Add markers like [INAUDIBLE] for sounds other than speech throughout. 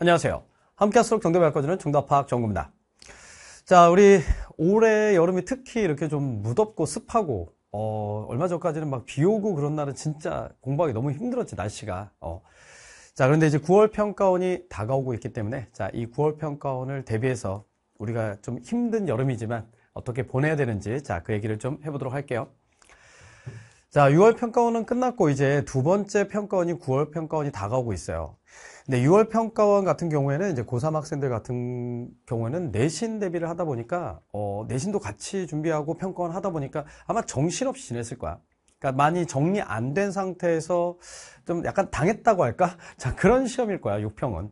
안녕하세요. 함께 할수록 정답을 바꿔주는 정답 파악 정구입니다. 자, 우리 올해 여름이 특히 이렇게 좀 무덥고 습하고 어, 얼마 전까지는 막 비 오고 그런 날은 진짜 공부하기 너무 힘들었지 날씨가. 어. 자, 그런데 이제 9월 평가원이 다가오고 있기 때문에 자, 이 9월 평가원을 대비해서 우리가 좀 힘든 여름이지만 어떻게 보내야 되는지 자, 그 얘기를 좀 해보도록 할게요. 자, 6월 평가원은 끝났고 이제 두 번째 평가원이 9월 평가원이 다가오고 있어요. 근데 6월 평가원 같은 경우에는 이제 고3 학생들 같은 경우에는 내신 대비를 하다 보니까 어, 내신도 같이 준비하고 평가원 하다 보니까 아마 정신없이 지냈을 거야. 그러니까 많이 정리 안 된 상태에서 좀 약간 당했다고 할까? [LAUGHS] 자, 그런 시험일 거야, 6평은.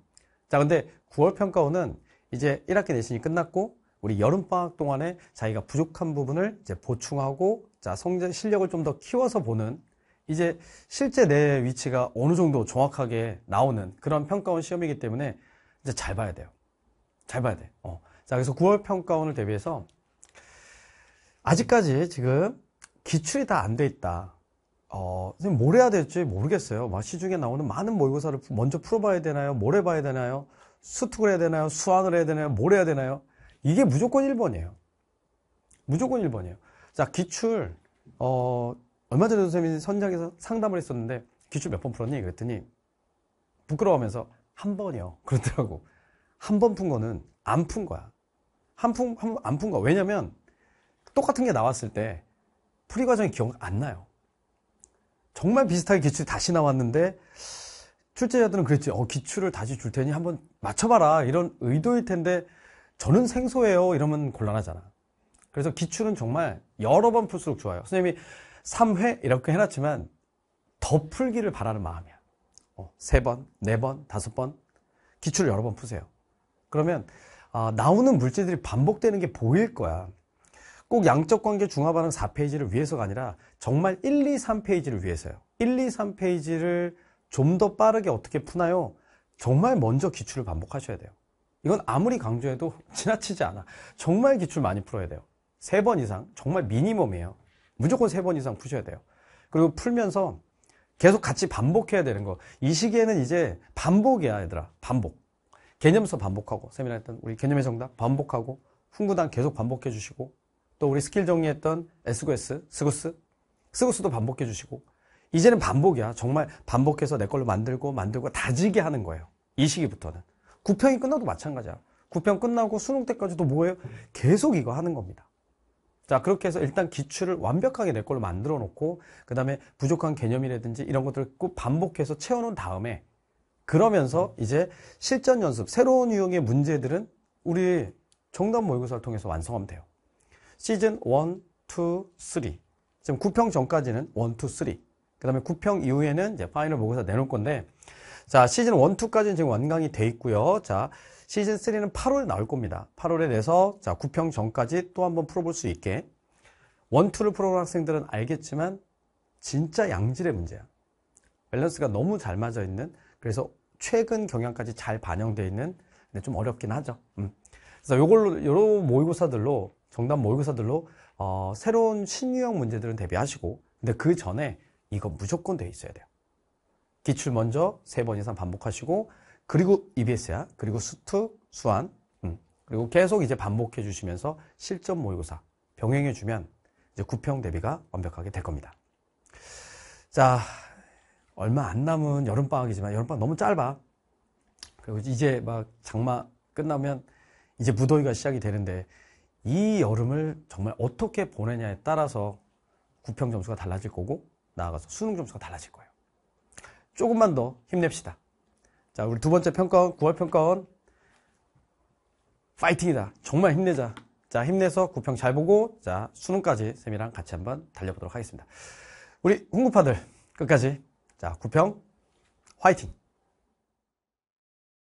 자, 근데 9월 평가원은 이제 1학기 내신이 끝났고 우리 여름방학 동안에 자기가 부족한 부분을 이제 보충하고 자, 성적 실력을 좀 더 키워서 보는 이제 실제 내 위치가 어느 정도 정확하게 나오는 그런 평가원 시험이기 때문에 이제 잘 봐야 돼요. 잘 봐야 돼. 어. 자, 그래서 9월 평가원을 대비해서 아직까지 지금 기출이 다 안 돼 있다. 어, 선생뭘 해야 될지 모르겠어요. 막 시중에 나오는 많은 모의고사를 먼저 풀어봐야 되나요? 뭘 해봐야 되나요? 수특을 해야 되나요? 수학을 해야 되나요? 뭘 해야 되나요? 이게 무조건 1번이에요. 무조건 1번이에요. 자, 기출, 어, 얼마 전에 선생님이 선장에서 상담을 했었는데, 기출 몇 번 풀었니? 그랬더니, 부끄러워하면서, 한 번이요. [LAUGHS] 그렇더라고한 번 푼 거는 안 푼 거야. 한 푼, 안푼 거야. 왜냐면, 똑같은 게 나왔을 때, 풀이 과정이 기억 안 나요. 정말 비슷하게 기출이 다시 나왔는데, 출제자들은 그랬지. 어, 기출을 다시 줄 테니 한번 맞춰봐라. 이런 의도일 텐데, 저는 생소해요. 이러면 곤란하잖아. 그래서 기출은 정말 여러 번 풀수록 좋아요. 선생님이 3회 이렇게 해놨지만 더 풀기를 바라는 마음이야. 어, 3번, 4번, 5번 기출을 여러 번 푸세요. 그러면 어, 나오는 물질들이 반복되는 게 보일 거야. 꼭 양적관계 중화반응 4페이지를 위해서가 아니라 정말 1, 2, 3페이지를 위해서요. 1, 2, 3페이지를 좀 더 빠르게 어떻게 푸나요? 정말 먼저 기출을 반복하셔야 돼요. 이건 아무리 강조해도 [LAUGHS] 지나치지 않아. 정말 기출 많이 풀어야 돼요. 세번 이상 정말 미니멈이에요 무조건 세 번 이상 푸셔야 돼요 그리고 풀면서 계속 같이 반복해야 되는 거이 시기에는 이제 반복이야 얘들아 반복 개념서 반복하고 세미나 했던 우리 개념의 정답 반복하고 훈구단 계속 반복해 주시고 또 우리 스킬 정리했던 SQS, 스구스, 스구스도 반복해 주시고 이제는 반복이야 정말 반복해서 내 걸로 만들고 만들고 다지게 하는 거예요 이 시기부터는 9평이 끝나도 마찬가지야 9평 끝나고 수능 때까지도 뭐예요? 계속 이거 하는 겁니다 자 그렇게 해서 일단 기출을 완벽하게 내 걸로 만들어 놓고 그 다음에 부족한 개념이라든지 이런 것들을 꼭 반복해서 채워놓은 다음에 그러면서 이제 실전 연습 새로운 유형의 문제들은 우리 정답 모의고사를 통해서 완성하면 돼요 시즌 1, 2, 3 지금 9평 전까지는 1, 2, 3. 그 다음에 9평 이후에는 이제 파이널 모의고사 내놓을 건데, 자, 시즌 1, 2까지는 지금 완강이 돼 있고요. 자, 시즌 3는 8월에 나올 겁니다. 8월에 내서 자 구평 전까지 또 한번 풀어볼 수 있게 원투를 풀어온 학생들은 알겠지만 진짜 양질의 문제야. 밸런스가 너무 잘 맞아 있는 그래서 최근 경향까지 잘반영되어 있는 근데 좀 어렵긴 하죠. 음. 그래서 요걸로 요로 모의고사들로 정답 모의고사들로 어, 새로운 신유형 문제들은 대비하시고 근데 그 전에 이거 무조건 돼 있어야 돼요. 기출 먼저 3번 이상 반복하시고 그리고 EBS야. 그리고 수트, 수완. 음. 그리고 계속 이제 반복해 주시면서 실전 모의고사 병행해 주면 이제 구평 대비가 완벽하게 될 겁니다. 자, 얼마 안 남은 여름방학이지만 여름방학 너무 짧아. 그리고 이제 막 장마 끝나면 이제 무더위가 시작이 되는데 이 여름을 정말 어떻게 보내냐에 따라서 구평 점수가 달라질 거고 나아가서 수능 점수가 달라질 거예요. 조금만 더 힘냅시다. 자, 우리 두 번째 평가원, 9월 평가원. 파이팅이다. 정말 힘내자. 자, 힘내서 구평 잘 보고, 자, 수능까지 쌤이랑 같이 한번 달려보도록 하겠습니다. 우리 홍구파들 끝까지, 자, 구평 화이팅!